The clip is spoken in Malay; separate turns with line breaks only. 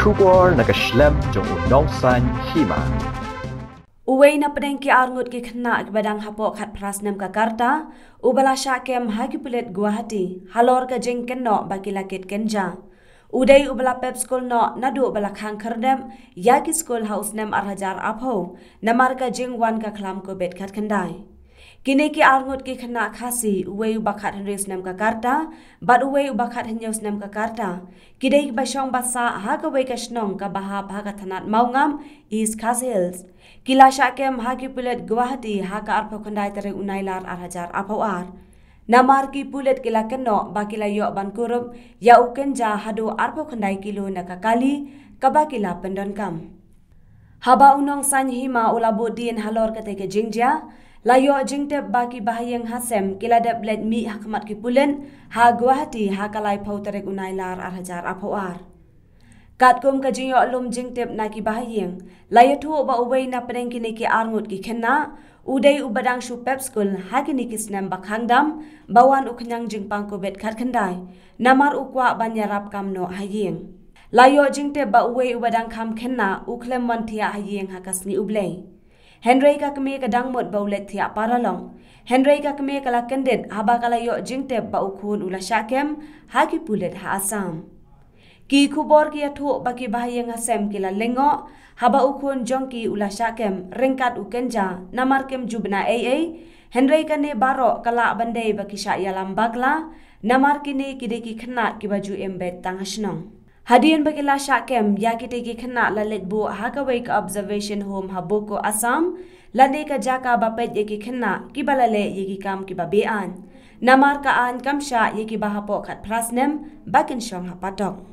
Kubor naga shlem jong u nong san hima. Uwei na pedeng ki arlut ki kena ag badang hapo kat pras nam ka karta, u bala sya kem haki pulit gua hati, halor ka jeng ken no baki lakit kenja. Udai u bala pep skol no nadu u bala khang kerdem, ya ki skol haus nam arhajar apho, namar ka jeng wan ka klam ko bet kat kendai kineki arngot ki khna khasi wei u bakhat hanres nam ka karta bad wei u bakhat hanyos nam ka karta kidai ba shong basa ha ka wei ka shnong ka baha bhaga thanat maungam is khasels kilasha ke mahaki pulet guwahati ha ka arpho khandai tare unailar ar hajar apau ar namar ki pulet kila kenno ba kila yo ban kurup ya uken ja hado arpho khandai kilo na ka kali ka ba kila pendon kam haba unong sanhima ulabudin halor kate ke jingja layo jingte baki bahayeng hasem kiladap let mi hakmat ki pulen ha guwahati ha kalai phautarek unai lar ar hajar aphoar katkom ka jingyo alum jingte na ki bahayeng layo thu ba uwei na preng ki ne ki armut ki khenna uday ubadang shu pep school ha ki ne ki snam ba khangdam bawan ukhnyang jingpang ko bet kharkhandai namar ukwa banyarap kamno hayeng layo jingte ba uwei ubadang kham khenna ukhlem manthia hayeng ha kasni ublei Henry kakme kadang mot bau let thia paralong. Henry kakme kala kendet haba kala yo jingte ba ukhun ula shakem haki pulet ha asam. Ki kubor ki athu baki bahayeng asem kila lengo haba ukhun jongki ula shakem ringkat ukenja namarkem jubna AA Henry ne baro kala bandei baki sha yalam bagla namarkine kideki khna ki baju embet tangashnong. Hadian bagila shakem yakite ki khna lalit bu hakawek observation home haboko asam lande ka jaka bapet yeki khna ki balale yeki kam ki babe an namar ka an kam sha yeki bahapo khat prasnem bakin shong ha hapatong.